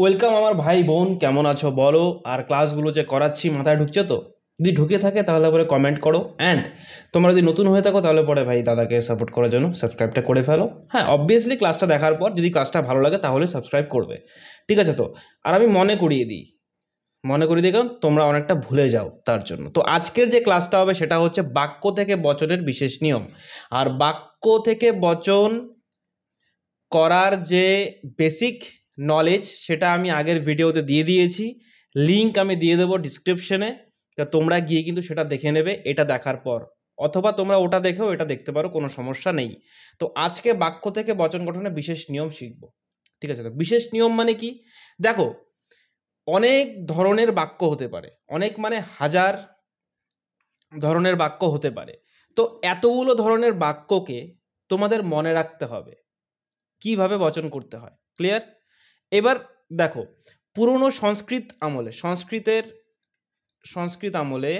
welcome আমার ভাই বোন কেমন আছো বলো আর ক্লাসগুলো যে করাচ্ছি মাথায় ঢুকছে তো যদি ঢুকে থাকে তাহলে পরে কমেন্ট করো অ্যান্ড তোমরা যদি নতুন হয়ে থাকো তাহলে পরে ভাই দাদাকে সাপোর্ট করার জন্য সাবস্ক্রাইবটা করে ফেলো হ্যাঁ অবভিয়াসলি ক্লাসটা দেখার পর যদি ক্লাসটা ভালো লাগে তাহলে সাবস্ক্রাইব করবে ঠিক আছে তো আর আমি মনে করিয়ে দিই মনে করিয়ে দিই কারণ তোমরা অনেকটা ভুলে যাও তার জন্য তো আজকের যে ক্লাসটা হবে সেটা হচ্ছে বাক্য থেকে বচনের বিশেষ নিয়ম আর বাক্য থেকে বচন করার যে বেসিক নলেজ সেটা আমি আগের ভিডিওতে দিয়ে দিয়েছি লিঙ্ক আমি দিয়ে দেবো ডিসক্রিপশনে তা তোমরা গিয়ে কিন্তু সেটা দেখে নেবে এটা দেখার পর অথবা তোমরা ওটা দেখেও এটা দেখতে পারো কোনো সমস্যা নেই তো আজকে বাক্য থেকে বচন গঠনে বিশেষ নিয়ম শিখব ঠিক আছে বিশেষ নিয়ম মানে কি দেখো অনেক ধরনের বাক্য হতে পারে অনেক মানে হাজার ধরনের বাক্য হতে পারে তো এতগুলো ধরনের বাক্যকে তোমাদের মনে রাখতে হবে কিভাবে বচন করতে হয় ক্লিয়ার এবার দেখো পুরনো সংস্কৃত আমলে সংস্কৃতের সংস্কৃত আমলে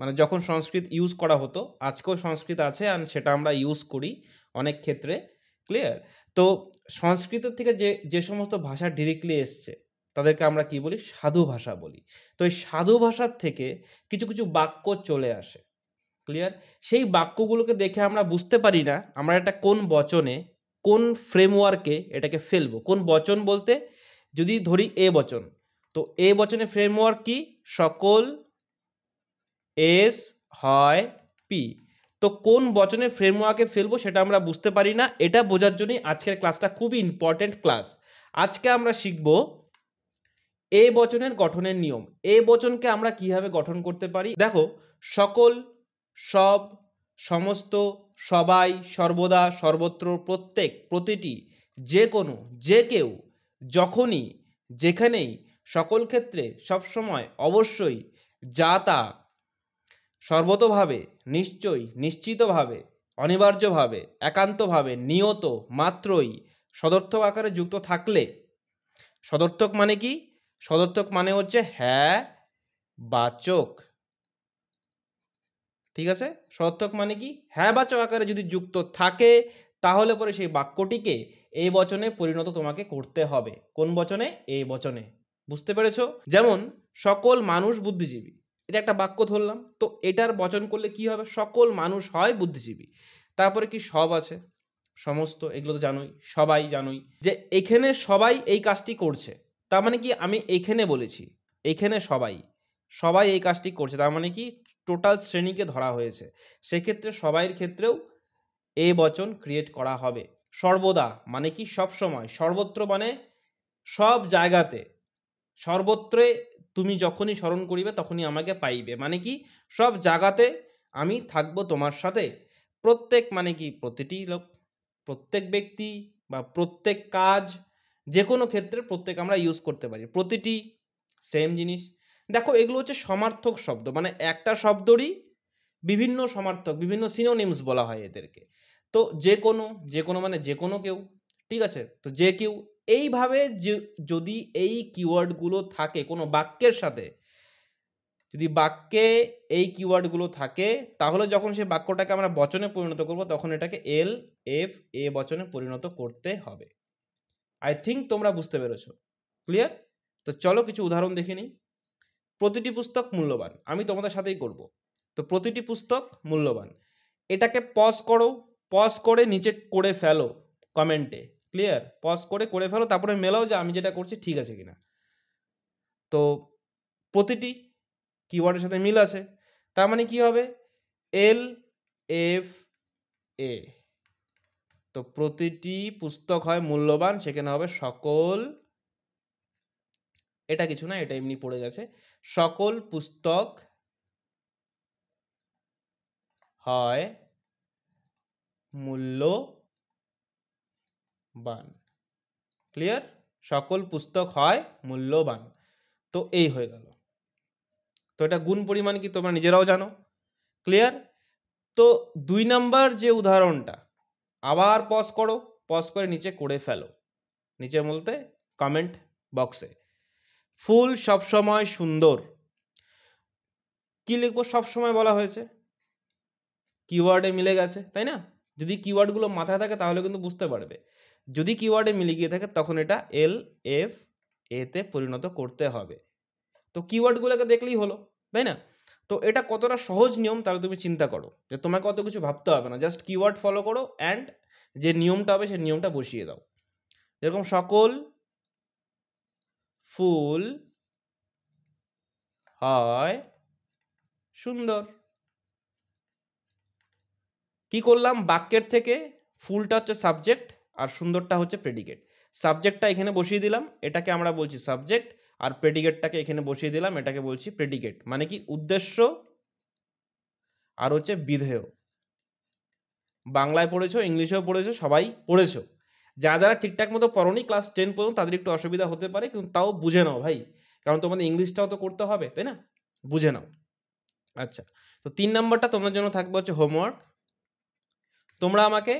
মানে যখন সংস্কৃত ইউজ করা হতো আজকেও সংস্কৃত আছে আর সেটা আমরা ইউজ করি অনেক ক্ষেত্রে ক্লিয়ার তো সংস্কৃতের থেকে যে যে সমস্ত ভাষা ডিরেক্টলি এসছে তাদেরকে আমরা কি বলি সাধু ভাষা বলি তো এই সাধু ভাষার থেকে কিছু কিছু বাক্য চলে আসে ক্লিয়ার সেই বাক্যগুলোকে দেখে আমরা বুঝতে পারি না আমরা এটা কোন বচনে কোন ফ্রেমওয়ার্কে এটাকে ফেলবো কোন বচন বলতে যদি ধরি এ বচন তো এ বচনের ফ্রেমওয়ার্ক কি সকল এস হয় পি তো কোন বচনের ফ্রেমওয়ার্কে ফেলবো সেটা আমরা বুঝতে পারি না এটা বোঝার জন্যই আজকের ক্লাসটা খুবই ইম্পর্ট্যান্ট ক্লাস আজকে আমরা শিখব এ বচনের গঠনের নিয়ম এ বচনকে আমরা কিভাবে গঠন করতে পারি দেখো সকল সব সমস্ত সবাই সর্বদা সর্বত্র প্রত্যেক প্রতিটি যে কোনো যে কেউ যখনই যেখানেই সকল ক্ষেত্রে সবসময় অবশ্যই যা তা সর্বতভাবে নিশ্চয়ই নিশ্চিতভাবে অনিবার্যভাবে একান্তভাবে নিয়ত মাত্রই সদর্থক আকারে যুক্ত থাকলে সদর্থক মানে কি সদর্থক মানে হচ্ছে হ্যাঁ বাচক ঠিক আছে সর্থক মানে কি হ্যাঁ বাচক আকারে যদি যুক্ত থাকে তাহলে পরে সেই বাক্যটিকে এই বচনে পরিণত তোমাকে করতে হবে কোন বচনে এই বচনে বুঝতে পেরেছ যেমন সকল মানুষ বুদ্ধিজীবী এটা একটা বাক্য ধরলাম তো এটার বচন করলে কি হবে সকল মানুষ হয় বুদ্ধিজীবী তারপরে কি সব আছে সমস্ত এগুলো তো জানোই সবাই জানোই যে এখানে সবাই এই কাজটি করছে তার মানে কি আমি এখানে বলেছি এখানে সবাই সবাই এই কাজটি করছে তার মানে কি টোটাল শ্রেণীকে ধরা হয়েছে সেক্ষেত্রে সবাইয়ের ক্ষেত্রেও এ বচন ক্রিয়েট করা হবে সর্বদা মানে কি সব সময় সর্বত্র মানে সব জায়গাতে সর্বত্রে তুমি যখনই স্মরণ করিবে তখনই আমাকে পাইবে মানে কি সব জায়গাতে আমি থাকবো তোমার সাথে প্রত্যেক মানে কি প্রতিটি লোক প্রত্যেক ব্যক্তি বা প্রত্যেক কাজ যে কোনো ক্ষেত্রে প্রত্যেক আমরা ইউজ করতে পারি প্রতিটি সেম জিনিস দেখো এগুলো হচ্ছে সমার্থক শব্দ মানে একটা শব্দরই বিভিন্ন সমার্থক বিভিন্ন সিনোনিমস বলা হয় এদেরকে তো যে কোনো যে কোনো মানে যে কোনো কেউ ঠিক আছে তো যে কেউ এইভাবে যে যদি এই কিওয়ার্ডগুলো থাকে কোনো বাক্যের সাথে যদি বাক্যে এই কিওয়ার্ডগুলো থাকে তাহলে যখন সেই বাক্যটাকে আমরা বচনে পরিণত করব তখন এটাকে এল এফ এ বচনে পরিণত করতে হবে আই থিঙ্ক তোমরা বুঝতে পেরেছ ক্লিয়ার তো চলো কিছু উদাহরণ দেখে নিই প্রতিটি পুস্তক মূল্যবান আমি তোমাদের সাথেই করব তো প্রতিটি পুস্তক মূল্যবান এটাকে পজ করো পজ করে নিচে করে ফেলো কমেন্টে ক্লিয়ার পজ করে করে ফেলো তারপরে মেলাও যে আমি যেটা করছি ঠিক আছে কিনা তো প্রতিটি কিওয়ার্ডের সাথে মিল আছে তার মানে কি হবে এল এফ এ তো প্রতিটি পুস্তক হয় মূল্যবান সেখানে হবে সকল এটা কিছু না এটা এমনি পড়ে গেছে সকল পুস্তক হয় মূল্যবান ক্লিয়ার সকল পুস্তক হয় মূল্যবান তো এই হয়ে গেল তো এটা গুণ পরিমাণ কি তোমরা নিজেরাও জানো ক্লিয়ার তো দুই নাম্বার যে উদাহরণটা আবার পজ করো পজ করে নিচে করে ফেলো নিচে বলতে কমেন্ট বক্সে ফুল সবসময় সুন্দর কি লিখবো সবসময় বলা হয়েছে কিওয়ার্ডে মিলে গেছে তাই না যদি কিওয়ার্ডগুলো মাথায় থাকে তাহলে কিন্তু বুঝতে পারবে যদি কিওয়ার্ডে মিলে গিয়ে থাকে তখন এটা এল এফ এতে পরিণত করতে হবে তো কিওয়ার্ডগুলোকে দেখলেই হলো তাই না তো এটা কতটা সহজ নিয়ম তাহলে তুমি চিন্তা করো যে তোমাকে অত কিছু ভাবতে হবে না জাস্ট কিওয়ার্ড ফলো করো অ্যান্ড যে নিয়মটা হবে সেই নিয়মটা বসিয়ে দাও যেরকম সকল ফুল হয় সুন্দর কি করলাম বাক্যের থেকে ফুলটা হচ্ছে সাবজেক্ট আর সুন্দরটা হচ্ছে প্রেডিকেট সাবজেক্টটা এখানে বসিয়ে দিলাম এটাকে আমরা বলছি সাবজেক্ট আর প্রেডিকেটটাকে এখানে বসিয়ে দিলাম এটাকে বলছি প্রেডিকেট মানে কি উদ্দেশ্য আর হচ্ছে বিধেয় বাংলায় পড়েছো ইংলিশেও পড়েছো সবাই পড়েছো যারা যারা ঠিকঠাক মতো পড়নি ক্লাস টেন পর্যন্ত তাদের একটু অসুবিধা হতে পারে কিন্তু তাও বুঝে নাও ভাই কারণ তোমাদের ইংলিশটাও তো করতে হবে তাই না বুঝে নাও আচ্ছা তো তিন নম্বরটা তোমাদের জন্য থাকবে হচ্ছে হোমওয়ার্ক তোমরা আমাকে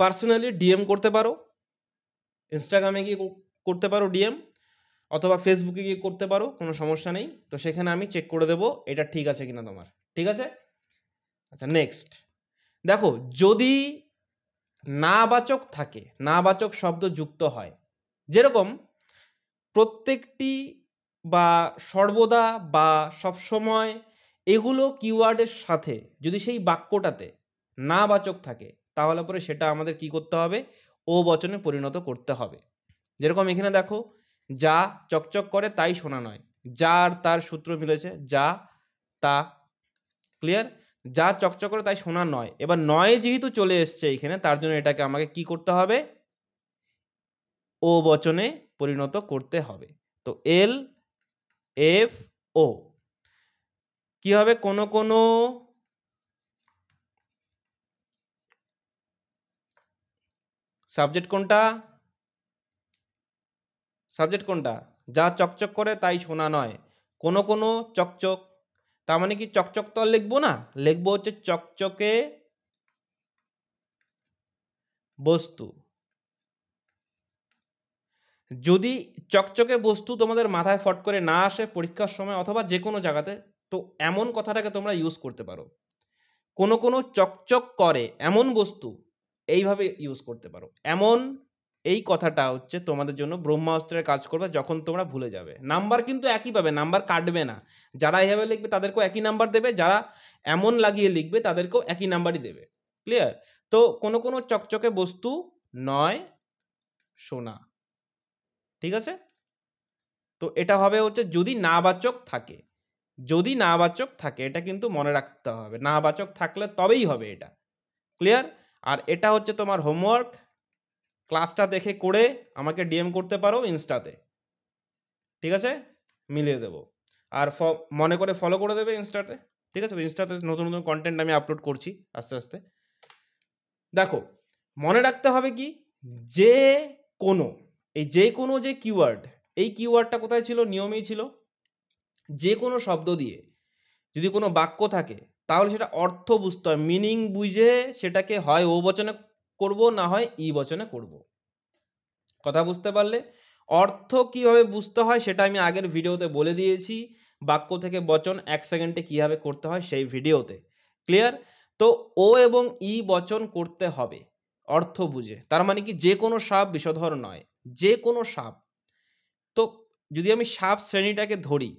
পার্সোনালি ডিএম করতে পারো ইনস্টাগ্রামে গিয়ে করতে পারো ডিএম অথবা ফেসবুকে গিয়ে করতে পারো কোনো সমস্যা নেই তো সেখানে আমি চেক করে দেবো এটা ঠিক আছে কিনা তোমার ঠিক আছে আচ্ছা নেক্সট দেখো যদি নাবাচক থাকে নাবাচক শব্দ যুক্ত হয় যেরকম প্রত্যেকটি বা সর্বদা বা সবসময় এগুলো কিওয়ার্ডের সাথে যদি সেই বাক্যটাতে নাবাচক থাকে তাহলে পরে সেটা আমাদের কি করতে হবে ও বচনে পরিণত করতে হবে যেরকম এখানে দেখো যা চকচক করে তাই শোনা নয় যার তার সূত্র মিলেছে যা তা ক্লিয়ার যা চকচকরে তাই সোনা নয় এবার নয় যেহেতু চলে এসছে এখানে তার জন্য এটাকে আমাকে কি করতে হবে ও বচনে পরিণত করতে হবে তো এল এফ ও কি হবে কোনো কোনো সাবজেক্ট কোনটা সাবজেক্ট কোনটা যা চকচক করে তাই শোনা নয় কোনো কোনো চকচক তার মানে কি চকচক তো লিখবো না লিখবো হচ্ছে চকচকে বস্তু যদি চকচকে বস্তু তোমাদের মাথায় ফট করে না আসে পরীক্ষার সময় অথবা যে কোনো জায়গাতে তো এমন কথাটাকে তোমরা ইউজ করতে পারো কোনো কোনো চকচক করে এমন বস্তু এইভাবে ইউজ করতে পারো এমন এই কথাটা হচ্ছে তোমাদের জন্য ব্রহ্মাস্ত্রের কাজ করবে যখন তোমরা ভুলে যাবে নাম্বার কিন্তু একই পাবে নাম্বার কাটবে না যারা এইভাবে লিখবে তাদেরকেও একই নাম্বার দেবে যারা এমন লাগিয়ে লিখবে তাদেরকেও একই নাম্বারই দেবে ক্লিয়ার তো কোনো কোনো চকচকে বস্তু নয় সোনা ঠিক আছে তো এটা হবে হচ্ছে যদি নাবাচক থাকে যদি নাবাচক থাকে এটা কিন্তু মনে রাখতে হবে নাবাচক থাকলে তবেই হবে এটা ক্লিয়ার আর এটা হচ্ছে তোমার হোমওয়ার্ক ক্লাসটা দেখে করে আমাকে ডিএম করতে পারো ইনস্টাতে ঠিক আছে মিলিয়ে দেবো আর ফ মনে করে ফলো করে দেবে ইনস্টাতে ঠিক আছে ইনস্টাতে নতুন নতুন কন্টেন্ট আমি আপলোড করছি আস্তে আস্তে দেখো মনে রাখতে হবে কি যে কোনো এই যে কোনো যে কিওয়ার্ড এই কিওয়ার্ডটা কোথায় ছিল নিয়মেই ছিল যে কোনো শব্দ দিয়ে যদি কোনো বাক্য থাকে তাহলে সেটা অর্থ বুঝতে হয় মিনিং বুঝে সেটাকে হয় ও বচনে করব না হয় ই বচনে করব কথা বুঝতে পারলে অর্থ কিভাবে বুঝতে হয় সেটা আমি আগের ভিডিওতে বলে দিয়েছি বাক্য থেকে বচন এক সেকেন্ডে কীভাবে করতে হয় সেই ভিডিওতে ক্লিয়ার তো ও এবং ই বচন করতে হবে অর্থ বুঝে তার মানে কি যে কোনো সাপ বিষধর নয় যে কোনো সাপ তো যদি আমি সাপ শ্রেণীটাকে ধরি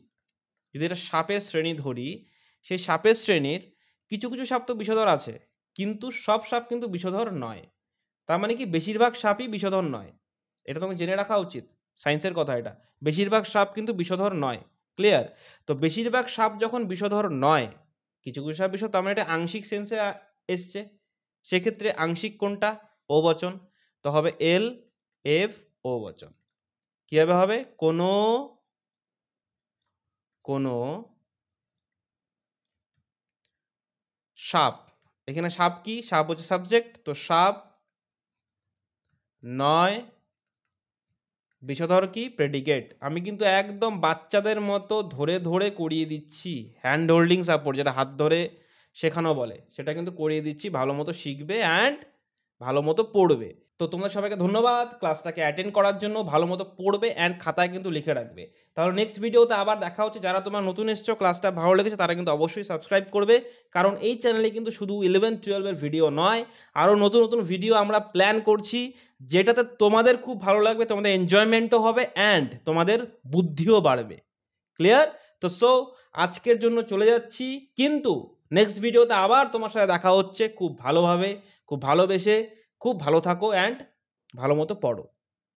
যদি এটা সাপের শ্রেণী ধরি সেই সাপের শ্রেণীর কিছু কিছু সাপ তো বিষধর আছে কিন্তু সব সাপ কিন্তু বিষধর নয় তার মানে কি বেশিরভাগ সাপই বিষধর নয় এটা তোমাকে জেনে রাখা উচিত সায়েন্সের কথা এটা বেশিরভাগ সাপ কিন্তু বিষধর নয় ক্লিয়ার তো বেশিরভাগ সাপ যখন বিষধর নয় কিছু কিছু সাপ বিষধর তার মানে এটা আংশিক সেন্সে এসছে সেক্ষেত্রে আংশিক কোনটা ও বচন তো হবে এল এফ ও বচন কীভাবে হবে কোনো কোনো সাপ এখানে সাপ কি সাপ হচ্ছে সাবজেক্ট তো সাপ নয় বিষধর কি প্রেডিকেট আমি কিন্তু একদম বাচ্চাদের মতো ধরে ধরে করিয়ে দিচ্ছি হ্যান্ড হোল্ডিং সাপোর্ট যেটা হাত ধরে শেখানো বলে সেটা কিন্তু করিয়ে দিচ্ছি ভালো মতো শিখবে অ্যান্ড ভালো মতো পড়বে তো তোমরা সবাইকে ধন্যবাদ ক্লাসটাকে অ্যাটেন্ড করার জন্য ভালো মতো পড়বে অ্যান্ড খাতায় কিন্তু লিখে রাখবে তাহলে নেক্সট ভিডিওতে আবার দেখা হচ্ছে যারা তোমার নতুন এসছো ক্লাসটা ভালো লেগেছে তারা কিন্তু অবশ্যই সাবস্ক্রাইব করবে কারণ এই চ্যানেলে কিন্তু শুধু ইলেভেন টুয়েলভের ভিডিও নয় আরও নতুন নতুন ভিডিও আমরা প্ল্যান করছি যেটাতে তোমাদের খুব ভালো লাগবে তোমাদের এনজয়মেন্টও হবে অ্যান্ড তোমাদের বুদ্ধিও বাড়বে ক্লিয়ার তো সো আজকের জন্য চলে যাচ্ছি কিন্তু নেক্সট ভিডিওতে আবার তোমার সাথে দেখা হচ্ছে খুব ভালোভাবে খুব ভালোবেসে খুব ভালো থাকো অ্যান্ড ভালো মতো পড়ো